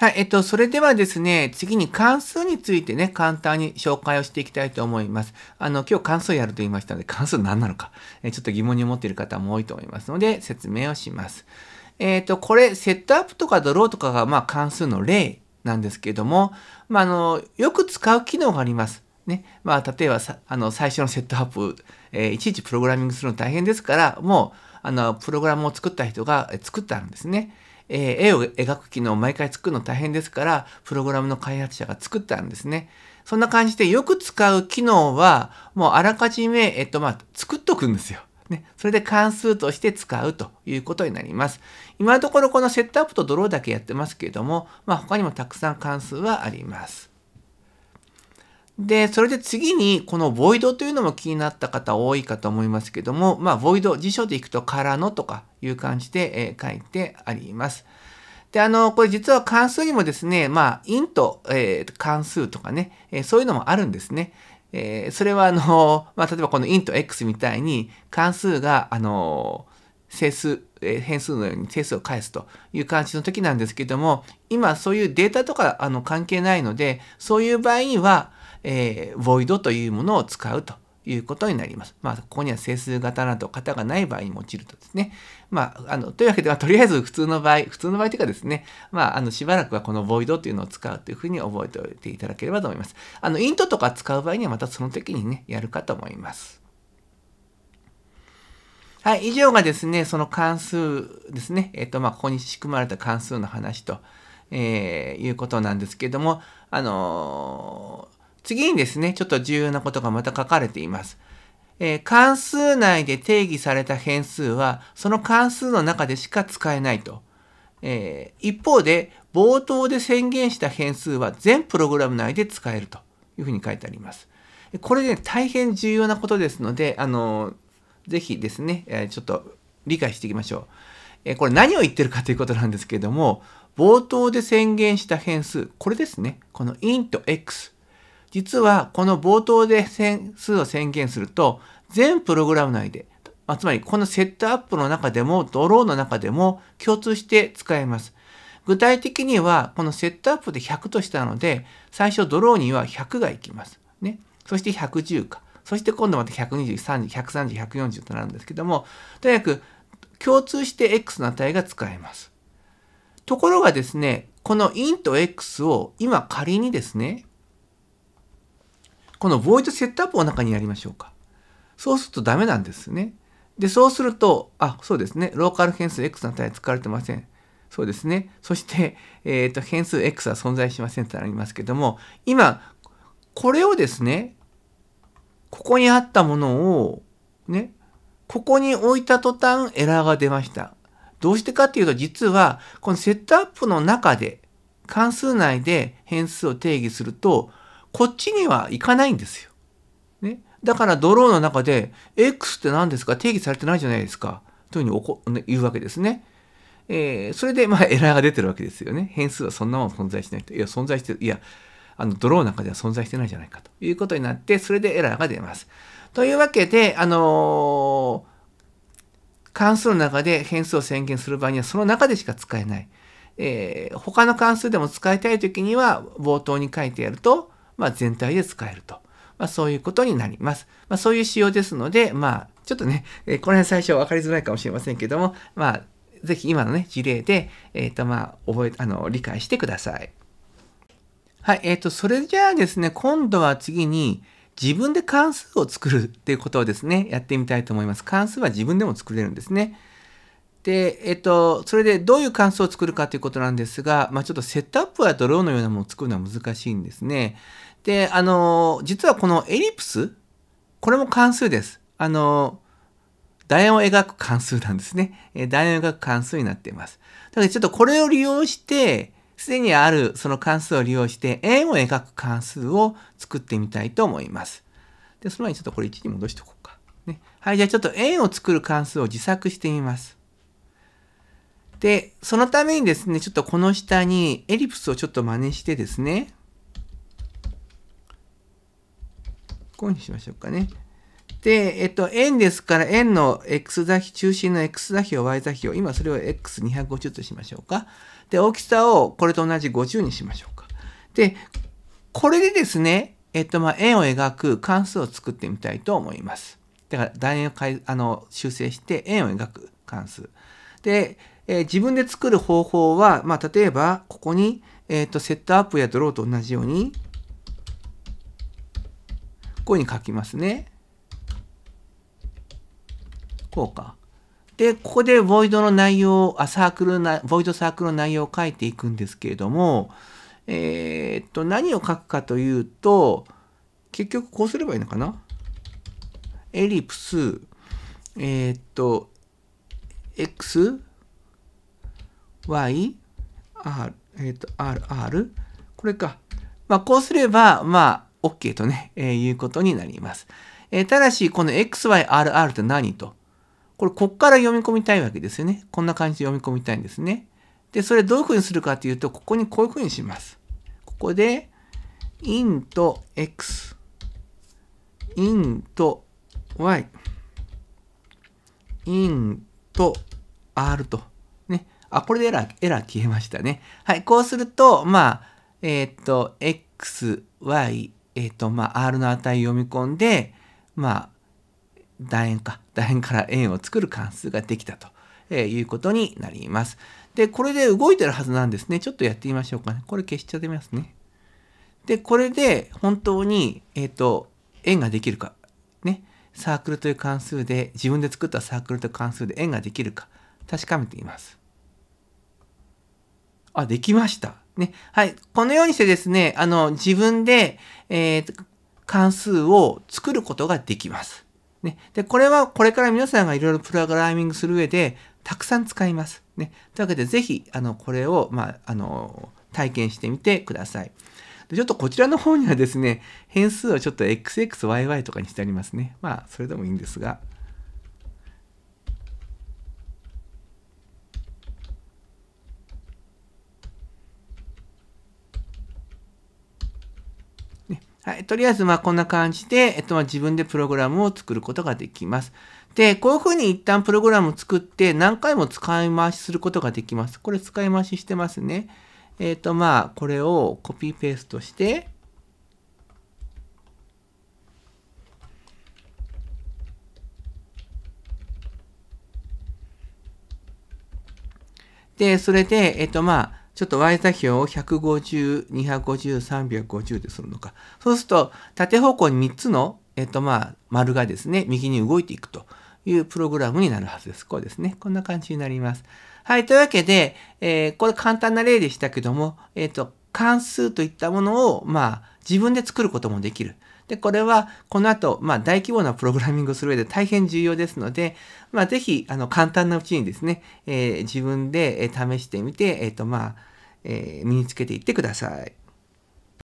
はい、えっと、それではですね、次に関数についてね、簡単に紹介をしていきたいと思います。あの、今日関数やると言いましたので、関数何なのか、えちょっと疑問に思っている方も多いと思いますので、説明をします。えっ、と、これ、セットアップとかドローとかが、まあ、関数の例なんですけども、まあ、あの、よく使う機能があります。ね。まあ、例えばさ、あの、最初のセットアップ、えー、いちいちプログラミングするの大変ですから、もう、あの、プログラムを作った人が作ったんですね。えー、絵を描く機能を毎回作るの大変ですから、プログラムの開発者が作ったんですね。そんな感じでよく使う機能は、もうあらかじめ、えっと、まあ、作っとくんですよ。ね、それで関数として使うということになります。今のところこのセットアップとドローだけやってますけれども、まあ、他にもたくさん関数はあります。で、それで次に、この void というのも気になった方多いかと思いますけども、まあ、void、辞書でいくと、からのとかいう感じで、えー、書いてあります。で、あの、これ実は関数にもですね、まあ、in と、えー、関数とかね、えー、そういうのもあるんですね。えー、それはあの、まあ、例えばこの in と x みたいに関数が、あの、整数、えー、変数のように整数を返すという感じの時なんですけども、今そういうデータとかあの関係ないので、そういう場合には、えー、void というものを使うということになります。まあ、ここには整数型など型がない場合に用いるとですね。まあ、あの、というわけでは、とりあえず普通の場合、普通の場合というかですね、まあ、あの、しばらくはこの void というのを使うというふうに覚えておいていただければと思います。あの、int とか使う場合にはまたその時にね、やるかと思います。はい、以上がですね、その関数ですね。えっ、ー、と、まあ、ここに仕組まれた関数の話と、えー、いうことなんですけれども、あのー次にですね、ちょっと重要なことがまた書かれています。えー、関数内で定義された変数は、その関数の中でしか使えないと。えー、一方で、冒頭で宣言した変数は全プログラム内で使えるというふうに書いてあります。これね、大変重要なことですので、あのー、ぜひですね、えちょっと理解していきましょう。えこれ何を言ってるかということなんですけれども、冒頭で宣言した変数、これですね。この int x。実はこの冒頭で点数を宣言すると、全プログラム内で、まあ、つまりこのセットアップの中でも、ドローの中でも共通して使えます。具体的には、このセットアップで100としたので、最初ドローには100がいきます。ね。そして110か。そして今度また120、30、130、140となるんですけども、とにかく共通して x の値が使えます。ところがですね、この int x を今仮にですね、この Void セットアップを中にやりましょうか。そうするとダメなんですね。で、そうすると、あ、そうですね。ローカル変数 X の値は使われてません。そうですね。そして、えっ、ー、と、変数 X は存在しませんとなりますけども、今、これをですね、ここにあったものを、ね、ここに置いた途端エラーが出ました。どうしてかっていうと、実は、このセットアップの中で、関数内で変数を定義すると、こっちには行かないんですよ。ね。だからドローの中で X って何ですか定義されてないじゃないですか。というふうにこ言うわけですね。えー、それでまあエラーが出てるわけですよね。変数はそんなもん存在しないと。いや、存在してる。いや、あの、ドローの中では存在してないじゃないかということになって、それでエラーが出ます。というわけで、あのー、関数の中で変数を宣言する場合には、その中でしか使えない。えー、他の関数でも使いたいときには、冒頭に書いてやると、まあ、全体で使えると。まあ、そういうことになります。まあ、そういう仕様ですので、まあ、ちょっとね、えー、この辺最初分かりづらいかもしれませんけども、まあ、ぜひ今のね、事例で、えっ、ー、と、まあ、覚え、あの、理解してください。はい、えっ、ー、と、それじゃあですね、今度は次に、自分で関数を作るっていうことをですね、やってみたいと思います。関数は自分でも作れるんですね。で、えっと、それでどういう関数を作るかということなんですが、まあ、ちょっとセットアップはドローのようなものを作るのは難しいんですね。で、あの、実はこのエリプス、これも関数です。あの、楕円を描く関数なんですね。え楕円を描く関数になっています。だからちょっとこれを利用して、すでにあるその関数を利用して、円を描く関数を作ってみたいと思います。で、その前にちょっとこれ1に戻しておこうか。ね、はい、じゃあちょっと円を作る関数を自作してみます。で、そのためにですね、ちょっとこの下にエリプスをちょっと真似してですね、こうにしましょうかね。で、えっと、円ですから、円の x 座標、中心の x 座標、y 座標、今それを x250 としましょうか。で、大きさをこれと同じ50にしましょうか。で、これでですね、えっと、ま円を描く関数を作ってみたいと思います。だから、楕円をあの修正して円を描く関数。で、えー、自分で作る方法は、まあ、例えば、ここに、えっ、ー、と、セットアップやドローと同じように、こういうふうに書きますね。こうか。で、ここでボイドの内容、あ、サークルな、ボイドサークルの内容を書いていくんですけれども、えー、っと、何を書くかというと、結局こうすればいいのかなエリプス、えー、っと、x, y, r、えっ、ー、と、r, r、これか。まあ、こうすれば、まあ、OK とね、えー、いうことになります。えー、ただし、この xyrr って何と。これ、こっから読み込みたいわけですよね。こんな感じで読み込みたいんですね。で、それどういうふうにするかというと、ここにこういうふうにします。ここで、int x、int y、int と R と。ね。あ、これでエラー、エラー消えましたね。はい。こうすると、まあ、えっ、と、X、Y、えっ、と、まあ、R の値読み込んで、まあ、楕円か。楕円から円を作る関数ができたと、えー、いうことになります。で、これで動いてるはずなんですね。ちょっとやってみましょうかね。これ消しちゃってみますね。で、これで本当に、えっ、ー、と、円ができるか。サークルという関数で自分で作ったサークルという関数で円ができるか確かめています。あ、できました。ね。はい。このようにしてですね、あの、自分で、えー、関数を作ることができます。ね。で、これはこれから皆さんがいろいろプログラミングする上で、たくさん使います。ね。というわけで、ぜひ、あの、これを、まあ、あの、体験してみてください。ちょっとこちらの方にはですね、変数はちょっと xxyy とかにしてありますね。まあ、それでもいいんですが。はい、とりあえずまあこんな感じで、えっと、まあ自分でプログラムを作ることができます。で、こういうふうに一旦プログラムを作って何回も使い回しすることができます。これ使い回ししてますね。えっ、ー、と、まあ、これをコピーペーストして、で、それで、えっ、ー、と、まあ、ちょっと y 座標を150、250、350でするのか。そうすると、縦方向に3つの、えっ、ー、と、まあ、丸がですね、右に動いていくというプログラムになるはずです。こうですね。こんな感じになります。はい。というわけで、えー、これ簡単な例でしたけども、えっ、ー、と、関数といったものを、まあ、自分で作ることもできる。で、これは、この後、まあ、大規模なプログラミングをする上で大変重要ですので、まあ、ぜひ、あの、簡単なうちにですね、えー、自分で試してみて、えっ、ー、と、まあ、えー、身につけていってください。